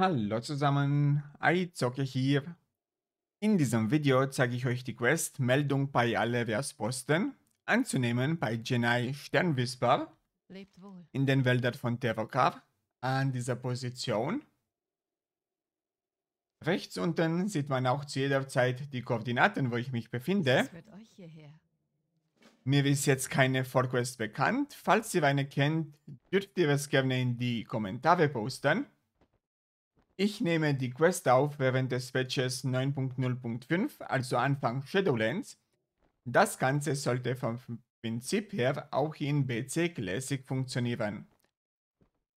Hallo zusammen, iZocke hier. In diesem Video zeige ich euch die Quest Meldung bei alle Versposten anzunehmen bei Genai Sternwisper in den Wäldern von Tevokar an dieser Position. Rechts unten sieht man auch zu jeder Zeit die Koordinaten, wo ich mich befinde. Mir ist jetzt keine Vorquest bekannt. Falls ihr eine kennt, dürft ihr es gerne in die Kommentare posten. Ich nehme die Quest auf während des Patches 9.0.5, also Anfang Shadowlands. Das Ganze sollte vom Prinzip her auch in BC Classic funktionieren.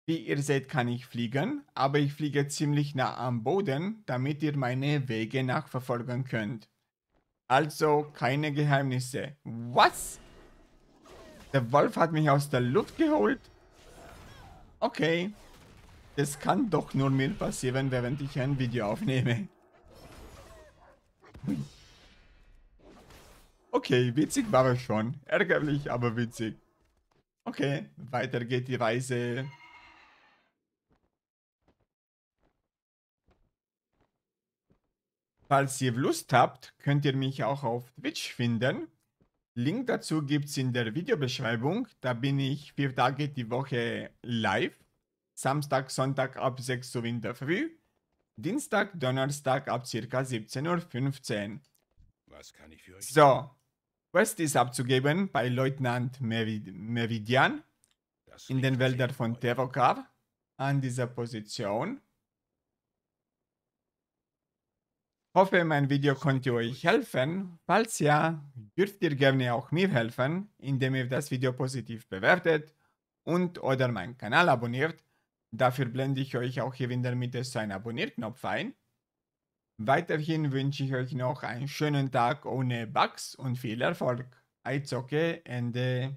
Wie ihr seht, kann ich fliegen, aber ich fliege ziemlich nah am Boden, damit ihr meine Wege nachverfolgen könnt. Also keine Geheimnisse. Was? Der Wolf hat mich aus der Luft geholt? Okay. Das kann doch nur mir passieren, während ich ein Video aufnehme. Okay, witzig war es schon. Ärgerlich, aber witzig. Okay, weiter geht die Reise. Falls ihr Lust habt, könnt ihr mich auch auf Twitch finden. Link dazu gibt es in der Videobeschreibung. Da bin ich vier Tage die Woche live. Samstag, Sonntag ab 6 Uhr in der Früh, Dienstag, Donnerstag ab circa 17.15 Uhr. Was kann ich für euch So, Quest ist abzugeben bei Leutnant Merid Meridian in den Wäldern von Terokar an dieser Position. Hoffe, mein Video konnte euch helfen. Falls ja, dürft ihr gerne auch mir helfen, indem ihr das Video positiv bewertet und oder meinen Kanal abonniert. Dafür blende ich euch auch hier in der Mitte so einen Abonnierknopf ein. Weiterhin wünsche ich euch noch einen schönen Tag ohne Bugs und viel Erfolg. Eizocke, Ende.